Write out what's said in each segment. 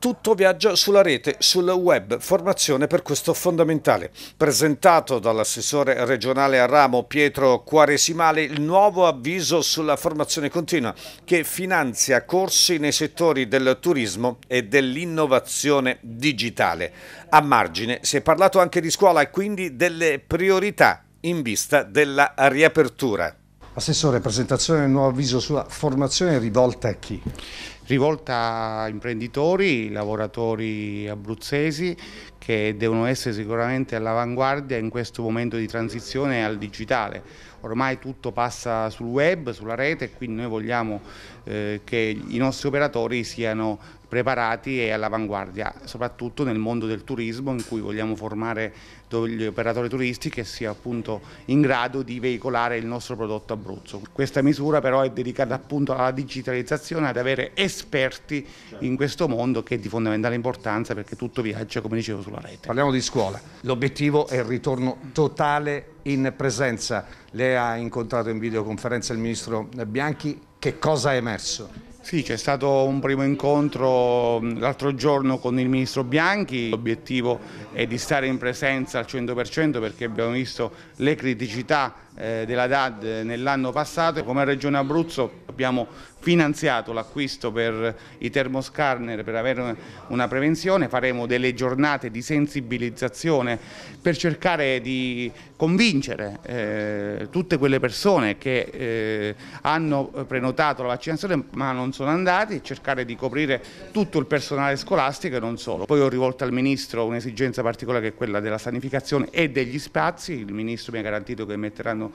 Tutto viaggia sulla rete, sul web, formazione per questo fondamentale. Presentato dall'assessore regionale a Ramo Pietro Quaresimale il nuovo avviso sulla formazione continua che finanzia corsi nei settori del turismo e dell'innovazione digitale. A margine si è parlato anche di scuola e quindi delle priorità in vista della riapertura. Assessore, presentazione del nuovo avviso sulla formazione rivolta a chi? rivolta a imprenditori, lavoratori abruzzesi che devono essere sicuramente all'avanguardia in questo momento di transizione al digitale. Ormai tutto passa sul web, sulla rete e quindi noi vogliamo eh, che i nostri operatori siano preparati e all'avanguardia, soprattutto nel mondo del turismo in cui vogliamo formare gli operatori turistici che sia appunto in grado di veicolare il nostro prodotto Abruzzo. Questa misura però è dedicata appunto alla digitalizzazione, ad avere essenzialmente esperti certo. in questo mondo che è di fondamentale importanza perché tutto viaggia, come dicevo, sulla rete. Parliamo di scuola. L'obiettivo è il ritorno totale in presenza. Lei ha incontrato in videoconferenza il ministro Bianchi. Che cosa è emerso? Sì, c'è stato un primo incontro mm, l'altro giorno con il ministro Bianchi, l'obiettivo è di stare in presenza al 100% perché abbiamo visto le criticità eh, della DAD nell'anno passato, come Regione Abruzzo abbiamo finanziato l'acquisto per i termoscanner per avere una prevenzione, faremo delle giornate di sensibilizzazione per cercare di convincere eh, tutte quelle persone che eh, hanno prenotato la vaccinazione ma non sono andati, cercare di coprire tutto il personale scolastico e non solo. Poi ho rivolto al Ministro un'esigenza particolare che è quella della sanificazione e degli spazi, il Ministro mi ha garantito che metteranno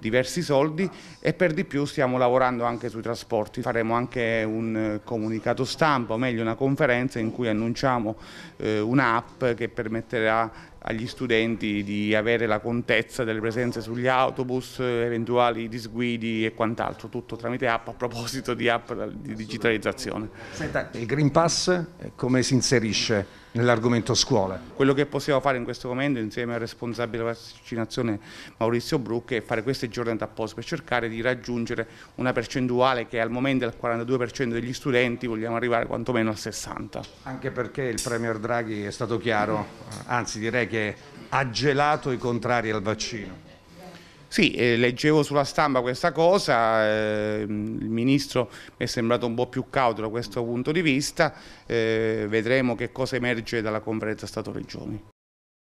diversi soldi e per di più stiamo lavorando anche anche sui trasporti. Faremo anche un eh, comunicato stampa, o meglio una conferenza in cui annunciamo eh, un'app che permetterà agli studenti di avere la contezza delle presenze sugli autobus, eh, eventuali disguidi e quant'altro, tutto tramite app a proposito di app di digitalizzazione. Senta, il Green Pass eh, come si inserisce nell'argomento scuola? Quello che possiamo fare in questo momento insieme al responsabile della vaccinazione Maurizio Brucchi è fare queste giornate apposta per cercare di raggiungere una percentuale percentuale che al momento è al 42% degli studenti, vogliamo arrivare quantomeno al 60%. Anche perché il Premier Draghi è stato chiaro, anzi direi che ha gelato i contrari al vaccino. Sì, eh, leggevo sulla stampa questa cosa, eh, il Ministro mi è sembrato un po' più cauto da questo punto di vista, eh, vedremo che cosa emerge dalla conferenza Stato-Regioni.